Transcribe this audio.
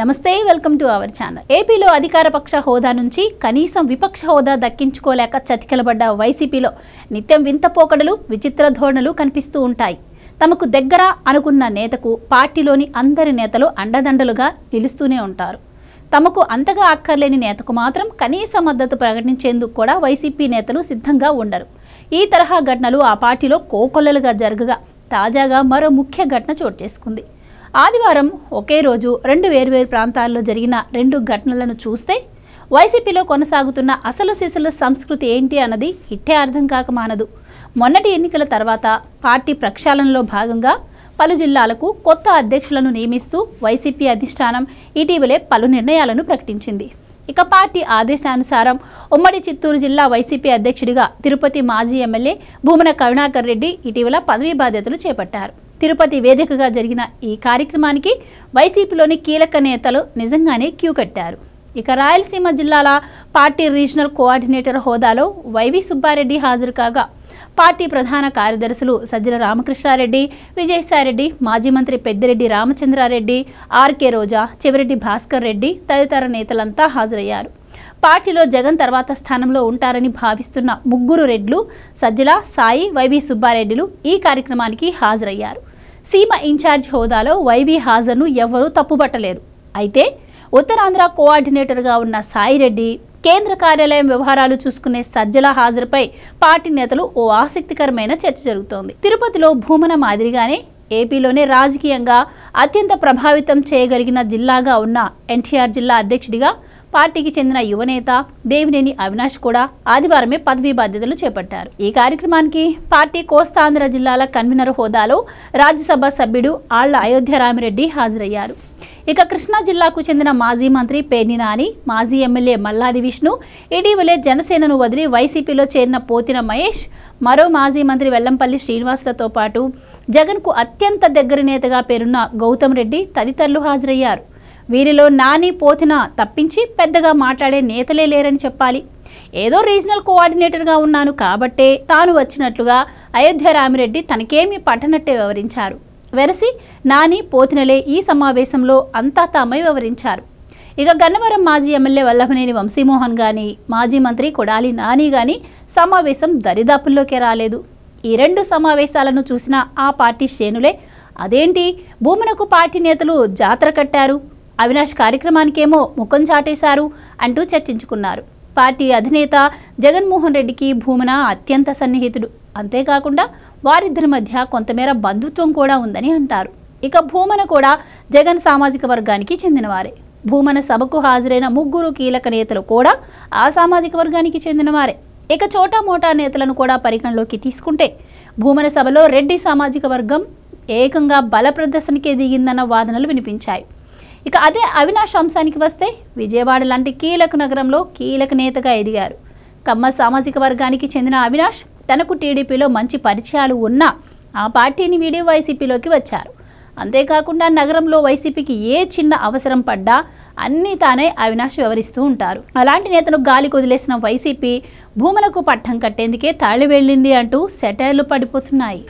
నమస్తే welcome to our channel ఏపీలో అధికార పక్ష హోదా నుంచి కనీసం విపక్ష హోదా దక్కించుకోలేక చతికిలబడ్డ వైసీపీలో నిత్యం వింత పోకడలు విచిత్ర ధోరణులు కనిపిస్తూ ఉంటాయి తమకు దగ్గర అనుకున్న నేతకు పార్టీలోని అందరి నేతలు అండదండలుగా నిలుస్తూనే ఉంటారు తమకు అంతగా అక్కర్లేని నేతకు మాత్రం కనీస మద్దతు ప్రకటించేందుకు కూడా వైసీపీ నేతలు సిద్ధంగా ఉండరు ఈ తరహా ఘటనలు ఆ పార్టీలో కోకొల్లలుగా జరగగా తాజాగా మరో ముఖ్య ఘటన చోటు చేసుకుంది ఆదివారం ఒకే రోజు రెండు వేర్వేరు ప్రాంతాల్లో జరిగిన రెండు ఘటనలను చూస్తే వైసీపీలో కొనసాగుతున్న అసలు సిసలు సంస్కృతి ఏంటి అన్నది ఇట్టే అర్థం కాక మానదు మొన్నటి ఎన్నికల తర్వాత పార్టీ ప్రక్షాళనలో భాగంగా పలు జిల్లాలకు కొత్త అధ్యక్షులను నియమిస్తూ వైసీపీ అధిష్టానం ఇటీవలే పలు నిర్ణయాలను ప్రకటించింది ఇక పార్టీ ఆదేశానుసారం ఉమ్మడి చిత్తూరు జిల్లా వైసీపీ అధ్యక్షుడిగా తిరుపతి మాజీ ఎమ్మెల్యే భూమన కరుణాకర్ రెడ్డి ఇటీవల పదవీ బాధ్యతలు చేపట్టారు తిరుపతి వేదికగా జరిగిన ఈ కార్యక్రమానికి వైసీపీలోని కీలక నేతలు నిజంగానే క్యూ కట్టారు ఇక రాయలసీమ జిల్లాల పార్టీ రీజనల్ కోఆర్డినేటర్ హోదాలో వైవి సుబ్బారెడ్డి హాజరు కాగా పార్టీ ప్రధాన కార్యదర్శులు సజ్జల రామకృష్ణారెడ్డి విజయసాయిరెడ్డి మాజీ మంత్రి పెద్దిరెడ్డి రామచంద్రారెడ్డి ఆర్కే రోజా చెవిరెడ్డి భాస్కర్ రెడ్డి తదితర నేతలంతా హాజరయ్యారు పార్టీలో జగన్ తర్వాత స్థానంలో ఉంటారని భావిస్తున్న ముగ్గురు రెడ్లు సజ్జల సాయి వైవి సుబ్బారెడ్డిలు ఈ కార్యక్రమానికి హాజరయ్యారు సీమ ఇన్ఛార్జ్ హోదాలో వైవి హాజరును ఎవ్వరూ తప్పుబట్టలేరు అయితే ఉత్తరాంధ్ర కోఆర్డినేటర్గా ఉన్న సాయిరెడ్డి కేంద్ర కార్యాలయం వ్యవహారాలు చూసుకునే సజ్జల హాజరుపై పార్టీ నేతలు ఓ ఆసక్తికరమైన చర్చ జరుగుతోంది తిరుపతిలో భూమన మాదిరిగానే ఏపీలోనే రాజకీయంగా అత్యంత ప్రభావితం చేయగలిగిన జిల్లాగా ఉన్న ఎన్టీఆర్ జిల్లా అధ్యక్షుడిగా పార్టీకి చెందిన యువనేత దేవినేని అవినాష్ కూడా ఆదివారమే పదవీ బాధ్యతలు చేపట్టారు ఈ కార్యక్రమానికి పార్టీ కోస్తాంధ్ర జిల్లాల కన్వీనర్ హోదాలో రాజ్యసభ సభ్యుడు ఆళ్ల అయోధ్యరామిరెడ్డి హాజరయ్యారు ఇక కృష్ణా జిల్లాకు చెందిన మాజీ మంత్రి పేర్ని నాని మాజీ ఎమ్మెల్యే మల్లాది విష్ణు ఇటీవలే జనసేనను వదిలి వైసీపీలో చేరిన పోతిన మహేష్ మరో మాజీ మంత్రి వెల్లంపల్లి శ్రీనివాసులతో పాటు జగన్కు అత్యంత దగ్గర నేతగా పేరున్న గౌతమ్ రెడ్డి తదితరులు హాజరయ్యారు వీరిలో నాని పోతిన తప్పించి పెద్దగా మాట్లాడే నేతలే లేరని చెప్పాలి ఏదో రీజనల్ కోఆర్డినేటర్గా ఉన్నాను కాబట్టే తాను వచ్చినట్లుగా అయోధ్య రామిరెడ్డి తనకేమీ పట్టనట్టే వివరించారు వెరసి నాని పోతినలే ఈ సమావేశంలో అంతా తామై వివరించారు ఇక గన్నవరం మాజీ ఎమ్మెల్యే వల్లభనేని వంశీమోహన్ గాని మాజీ మంత్రి కొడాలి నాని గాని సమావేశం దరిదాపుల్లోకే రాలేదు ఈ రెండు సమావేశాలను చూసిన ఆ పార్టీ శ్రేణులే అదేంటి భూమునకు పార్టీ నేతలు జాతర కట్టారు అవినాష్ కార్యక్రమానికేమో ముఖం చాటేశారు అంటూ చర్చించుకున్నారు పార్టీ అధినేత జగన్మోహన్ రెడ్డికి భూమన అత్యంత సన్నిహితుడు అంతేకాకుండా వారిద్దరి మధ్య కొంతమేర బంధుత్వం కూడా ఉందని అంటారు ఇక భూమన కూడా జగన్ సామాజిక వర్గానికి చెందినవారే భూమన సభకు హాజరైన ముగ్గురు కీలక నేతలు కూడా ఆ సామాజిక వర్గానికి చెందినవారే ఇక చోటా మోటా నేతలను కూడా పరిగణలోకి తీసుకుంటే భూమన సభలో రెడ్డి సామాజిక వర్గం ఏకంగా బల ప్రదర్శనకే దిగిందన్న వాదనలు వినిపించాయి ఇక అదే అవినాష్ అంశానికి వస్తే విజయవాడ లాంటి కీలక నగరంలో కీలక నేతగా ఎదిగారు కమ్మ సామాజిక వర్గానికి చెందిన అవినాష్ తనకు టీడీపీలో మంచి పరిచయాలు ఉన్నా ఆ పార్టీని వీడి వైసీపీలోకి వచ్చారు అంతేకాకుండా నగరంలో వైసీపీకి ఏ చిన్న అవసరం పడ్డా అన్నీ తానే అవినాష్ వివరిస్తూ ఉంటారు అలాంటి నేతను గాలి కొదిలేసిన వైసీపీ భూములకు పట్టం కట్టేందుకే తాళి వెళ్ళింది అంటూ సెటైర్లు పడిపోతున్నాయి